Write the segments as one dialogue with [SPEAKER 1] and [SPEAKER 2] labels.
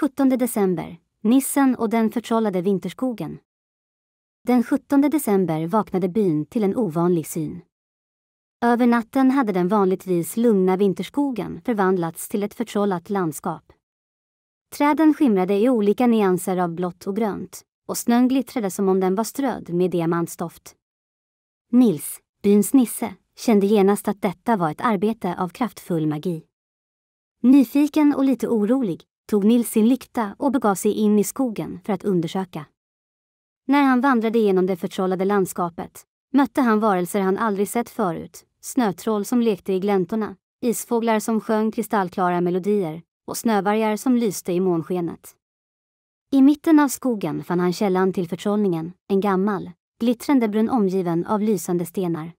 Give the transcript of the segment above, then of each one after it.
[SPEAKER 1] 17 december, Nissen och den förtrollade vinterskogen. Den 17 december vaknade byn till en ovanlig syn. Över natten hade den vanligtvis lugna vinterskogen förvandlats till ett förtrollat landskap. Träden skimrade i olika nyanser av blått och grönt och snön glittrade som om den var strödd med diamantstoft. Nils, byns nisse, kände genast att detta var ett arbete av kraftfull magi. Nyfiken och lite orolig tog Nils sin lykta och begav sig in i skogen för att undersöka. När han vandrade genom det förtrollade landskapet mötte han varelser han aldrig sett förut, snötroll som lekte i gläntorna, isfåglar som sjöng kristallklara melodier och snövargar som lyste i månskenet. I mitten av skogen fann han källan till förtrollningen, en gammal, glittrande brunn omgiven av lysande stenar.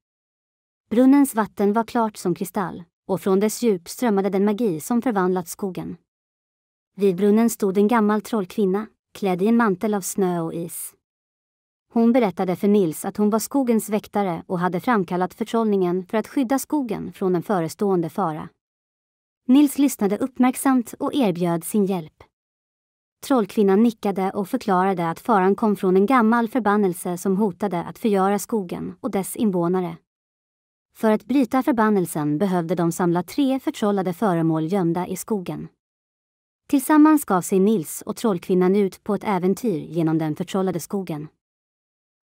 [SPEAKER 1] Brunnens vatten var klart som kristall och från dess djup strömmade den magi som förvandlat skogen. Vid brunnen stod en gammal trollkvinna, klädd i en mantel av snö och is. Hon berättade för Nils att hon var skogens väktare och hade framkallat förtrollningen för att skydda skogen från en förestående fara. Nils lyssnade uppmärksamt och erbjöd sin hjälp. Trollkvinnan nickade och förklarade att faran kom från en gammal förbannelse som hotade att förgöra skogen och dess invånare. För att bryta förbannelsen behövde de samla tre förtrollade föremål gömda i skogen. Tillsammans gav sig Nils och trollkvinnan ut på ett äventyr genom den förtrollade skogen.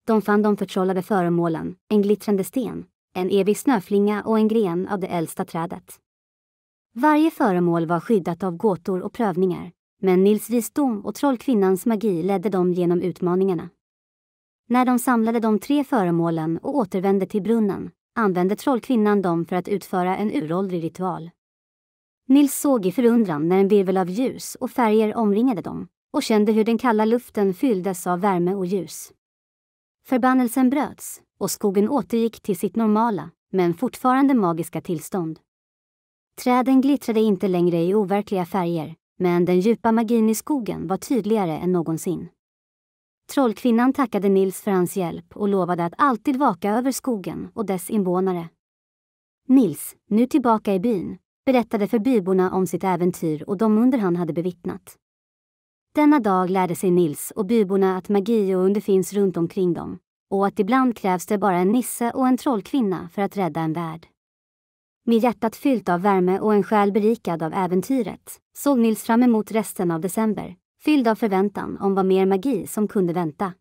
[SPEAKER 1] De fann de förtrollade föremålen, en glittrande sten, en evig snöflinga och en gren av det äldsta trädet. Varje föremål var skyddat av gåtor och prövningar, men Nils visdom och trollkvinnans magi ledde dem genom utmaningarna. När de samlade de tre föremålen och återvände till brunnen använde trollkvinnan dem för att utföra en uråldrig ritual. Nils såg i förundran när en virvel av ljus och färger omringade dem och kände hur den kalla luften fylldes av värme och ljus. Förbannelsen bröts och skogen återgick till sitt normala, men fortfarande magiska tillstånd. Träden glittrade inte längre i overkliga färger, men den djupa magin i skogen var tydligare än någonsin. Trollkvinnan tackade Nils för hans hjälp och lovade att alltid vaka över skogen och dess invånare. Nils, nu tillbaka i byn, berättade för byborna om sitt äventyr och de under han hade bevittnat. Denna dag lärde sig Nils och byborna att magi och under finns runt omkring dem och att ibland krävs det bara en nisse och en trollkvinna för att rädda en värld. Med hjärtat fyllt av värme och en själ berikad av äventyret såg Nils fram emot resten av december, fylld av förväntan om vad mer magi som kunde vänta.